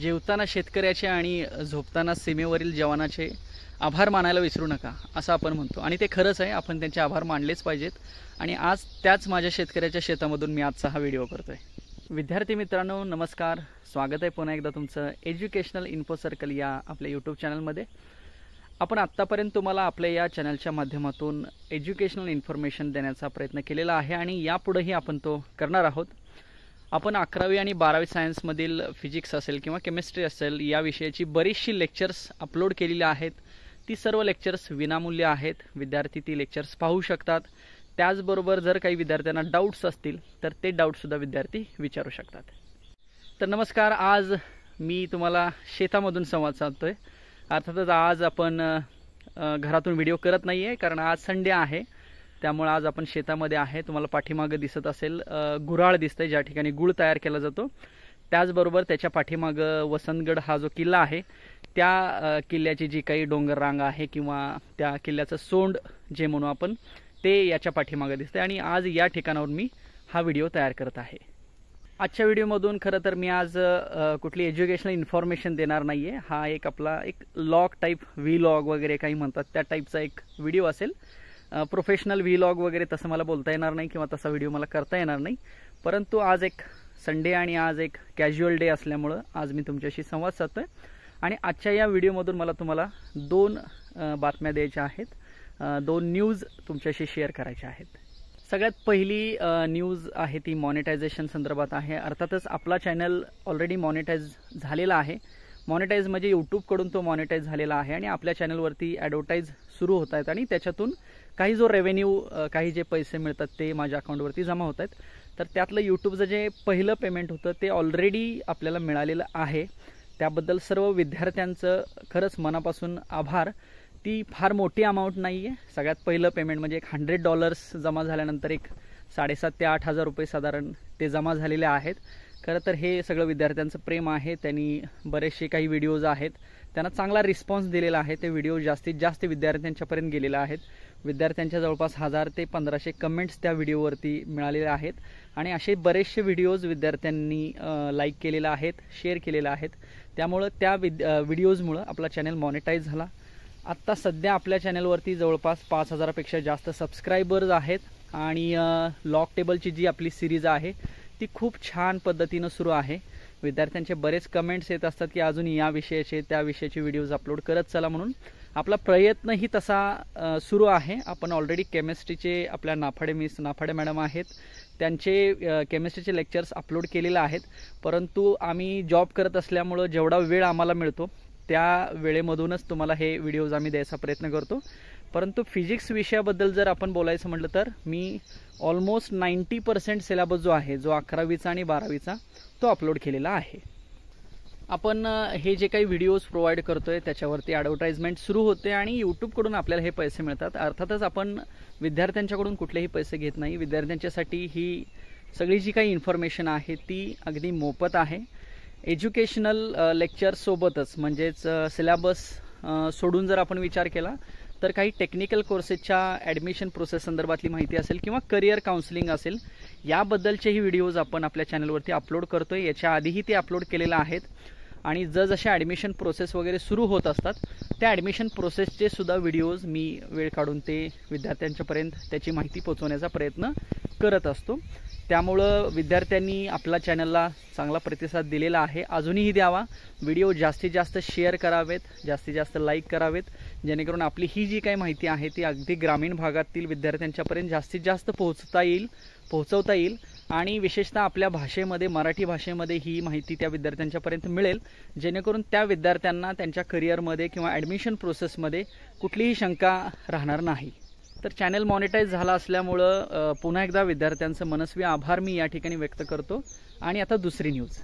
जेवताना शेतकऱ्याचे आणि झोपताना सीमेवरील जवानाचे आभार मानायला विसरू नका असं आपण म्हणतो आणि ते खरंच आहे आपण त्यांचे आभार मानलेच पाहिजेत आणि आज त्याच माझ्या शेतकऱ्याच्या शेतामधून मी आजचा हा व्हिडिओ करतो आहे विद्यार्थी मित्रांनो नमस्कार स्वागत आहे पुन्हा एकदा तुमचं एज्युकेशनल इन्फो सर्कल या आपल्या यूट्यूब चॅनलमध्ये आपण आत्तापर्यंत तुम्हाला आपल्या या चॅनलच्या माध्यमातून एज्युकेशनल इन्फॉर्मेशन देण्याचा प्रयत्न केलेला आहे आणि यापुढेही आपण तो करणार आहोत आपण अकरावी आणि बारावी सायन्समधील फिजिक्स असेल किंवा केमिस्ट्री असेल या विषयाची बरीचशी लेक्चर्स अपलोड केलेली आहेत ती सर्व लेक्चर्स विनामूल्य आहेत विद्यार्थी ती लेक्चर्स पाहू शकतात त्याचबरोबर जर काही विद्यार्थ्यांना डाऊट्स असतील तर ते डाऊटसुद्धा विद्यार्थी विचारू शकतात तर नमस्कार आज मी तुम्हाला शेतामधून संवाद साधतो आहे अर्थातच आज आपण घरातून व्हिडिओ करत नाही आहे कारण आज संडे आहे त्यामुळे आज आपण शेतामध्ये आहे तुम्हाला पाठीमागं दिसत असेल गुराळ दिसतंय ज्या ठिकाणी गुळ तयार केला जातो त्याचबरोबर त्याच्या पाठीमागं वसंतगड हा जो किल्ला आहे त्या किल्ल्याची जी काही डोंगर रांग आहे किंवा त्या किल्ल्याचं सोंड जे म्हणू आपण ते याच्या पाठीमागं दिसते आणि आज या ठिकाणावर मी हा व्हिडिओ तयार करत आहे आजच्या व्हिडिओमधून खरं तर मी आज कुठली एज्युकेशनल इन्फॉर्मेशन देणार नाही आहे हा एक आपला एक लॉग टाईप व्ही लॉग वगैरे काही म्हणतात त्या टाईपचा एक व्हिडिओ असेल प्रोफेशनल व्हीलॉग वगैरे तसं मला बोलता येणार नाही किंवा तसा व्हिडिओ मला करता येणार नाही परंतु आज एक संडे आणि आज एक कॅज्युअल डे असल्यामुळं आज मी तुमच्याशी संवाद साधतो आहे आणि आजच्या या व्हिडिओमधून मला तुम्हाला दोन बातम्या द्यायच्या आहेत दोन न्यूज तुमच्याशी शेअर करायच्या आहेत सगळ्यात पहिली न्यूज आहे ती मॉनिटायझेशन संदर्भात आहे अर्थातच आपला चॅनल ऑलरेडी मॉनिटाईज झालेला आहे मॉनिटाईज म्हणजे यूट्यूबकडून तो मॉनिटाईज झालेला आहे आणि आपल्या चॅनलवरती ॲडव्हर्टाईज सुरू होत आहेत आणि त्याच्यातून काही जो रेव्हेन्यू काही जे पैसे मिळतात ते माझ्या अकाउंटवरती जमा होत आहेत तर त्यातलं यूट्यूबचं जे पहिलं पेमेंट होतं ते ऑलरेडी आपल्याला मिळालेलं आहे त्याबद्दल सर्व विद्यार्थ्यांचं खरंच मनापासून आभार ती फार मोठी अमाऊंट नाही आहे सगळ्यात पहिलं पेमेंट म्हणजे एक हंड्रेड डॉलर्स जमा झाल्यानंतर एक साडेसात ते आठ हजार रुपये साधारण ते जमा झालेले आहेत खरं तर हे सगळं विद्यार्थ्यांचं प्रेम आहे त्यांनी बरेचसे काही व्हिडिओज आहेत त्यांना चांगला रिस्पॉन्स दिलेला आहे ते व्हिडिओ जास्तीत जास्त विद्यार्थ्यांच्यापर्यंत गेलेला आहेत विद्यार्थ्यांच्या जवळपास हजार ते पंधराशे कमेंट्स त्या व्हिडिओवरती मिळालेले आहेत आणि असे बरेचसे व्हिडिओज विद्यार्थ्यांनी लाईक केलेला आहेत शेअर केलेला आहेत त्यामुळं त्या विद व्हिडिओजमुळं आपला चॅनल मॉनिटाईज झाला आत्ता सध्या आपल्या चॅनलवरती जवळपास पाच हजारापेक्षा जास्त सबस्क्रायबर्स आहेत आणि लॉक टेबलची जी आपली सिरीज आहे ती खूप छान पद्धतीनं सुरू आहे विद्यार्थ्यांचे बरेच कमेंट्स येत असतात की अजून या विषयाचे त्या विषयाचे व्हिडिओज अपलोड करत चला म्हणून आपला प्रयत्नही तसा सुरू आहे आपण ऑलरेडी केमिस्ट्रीचे आपल्या नाफाडे मिस नाफाडे मॅडम आहेत त्यांचे केमिस्ट्रीचे लेक्चर्स अपलोड केलेले आहेत परंतु आम्ही जॉब करत असल्यामुळं जेवढा वेळ आम्हाला मिळतो त्या वेळेमधूनच तुम्हाला हे व्हिडिओज आम्ही द्यायचा प्रयत्न करतो परंतु फिजिक्स विषयाबद्दल जर आपण बोलायचं म्हटलं तर मी ऑलमोस्ट नाईंटी पर्सेंट सिलेबस जो आहे जो अकरावीचा आणि बारावीचा तो अपलोड केलेला आहे आपण हे जे काही व्हिडिओज प्रोव्हाइड करतो आहे त्याच्यावरती ॲडव्हर्टाईजमेंट सुरू होते आणि यूट्यूबकडून आपल्याला हे पैसे मिळतात अर्थातच आपण विद्यार्थ्यांच्याकडून कुठलेही पैसे घेत नाही विद्यार्थ्यांच्यासाठी ही सगळी जी काही इन्फॉर्मेशन आहे ती अगदी मोफत आहे एज्युकेशनल लेक्चरसोबतच म्हणजेच सिलॅबस सोडून जर आपण विचार केला तर काही टेक्निकल कोर्सेसच्या ॲडमिशन प्रोसेस संदर्भातली माहिती असेल किंवा करिअर काउन्सिलिंग असेल याबद्दलचेही व्हिडिओज आपण आपल्या चॅनलवरती अपलोड करतो आहे याच्या आधीही ते अपलोड केलेलं आहेत आणि जसे ॲडमिशन प्रोसेस वगैरे सुरू होत असतात त्या ॲडमिशन प्रोसेसचे सुद्धा व्हिडिओज मी वेळ काढून ते विद्यार्थ्यांच्यापर्यंत त्याची माहिती पोचवण्याचा प्रयत्न करत असतो त्यामुळं विद्यार्थ्यांनी आपला चॅनलला चांगला प्रतिसाद दिलेला आहे अजूनही द्यावा व्हिडिओ जास्तीत जास्त शेअर करावेत जास्तीत जास्त लाईक करावेत जेणेकरून आपली ही जी काही माहिती आहे ती अगदी ग्रामीण भागातील विद्यार्थ्यांच्यापर्यंत जास्तीत जास्त पोहोचता येईल पोहोचवता येईल आणि विशेषतः आपल्या भाषेमध्ये मराठी भाषेमध्ये ही माहिती त्या विद्यार्थ्यांच्यापर्यंत मिळेल जेणेकरून त्या विद्यार्थ्यांना त्यांच्या करिअरमध्ये किंवा ॲडमिशन प्रोसेसमध्ये कुठलीही शंका राहणार नाही तर चॅनल मॉनिटाईज झाला असल्यामुळं पुन्हा एकदा विद्यार्थ्यांचं मनस्वी आभार मी या ठिकाणी व्यक्त करतो आणि आता दुसरी न्यूज